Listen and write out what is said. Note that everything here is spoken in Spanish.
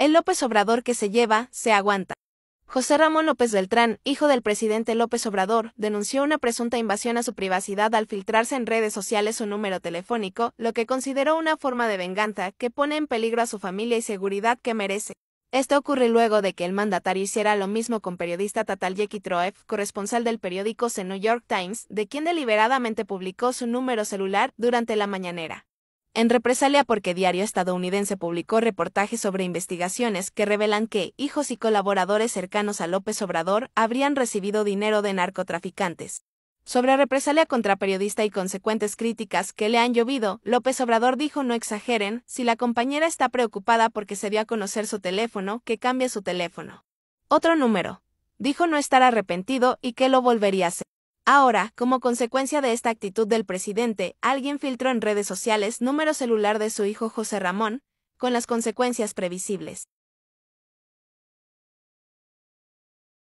El López Obrador que se lleva, se aguanta. José Ramón López Beltrán, hijo del presidente López Obrador, denunció una presunta invasión a su privacidad al filtrarse en redes sociales su número telefónico, lo que consideró una forma de venganza que pone en peligro a su familia y seguridad que merece. Esto ocurre luego de que el mandatario hiciera lo mismo con periodista Tatal Yeki Troev, corresponsal del periódico The New York Times, de quien deliberadamente publicó su número celular durante la mañanera en represalia porque Diario Estadounidense publicó reportajes sobre investigaciones que revelan que hijos y colaboradores cercanos a López Obrador habrían recibido dinero de narcotraficantes. Sobre represalia contra periodista y consecuentes críticas que le han llovido, López Obrador dijo no exageren, si la compañera está preocupada porque se dio a conocer su teléfono, que cambie su teléfono. Otro número. Dijo no estar arrepentido y que lo volvería a hacer. Ahora, como consecuencia de esta actitud del presidente, alguien filtró en redes sociales número celular de su hijo José Ramón, con las consecuencias previsibles.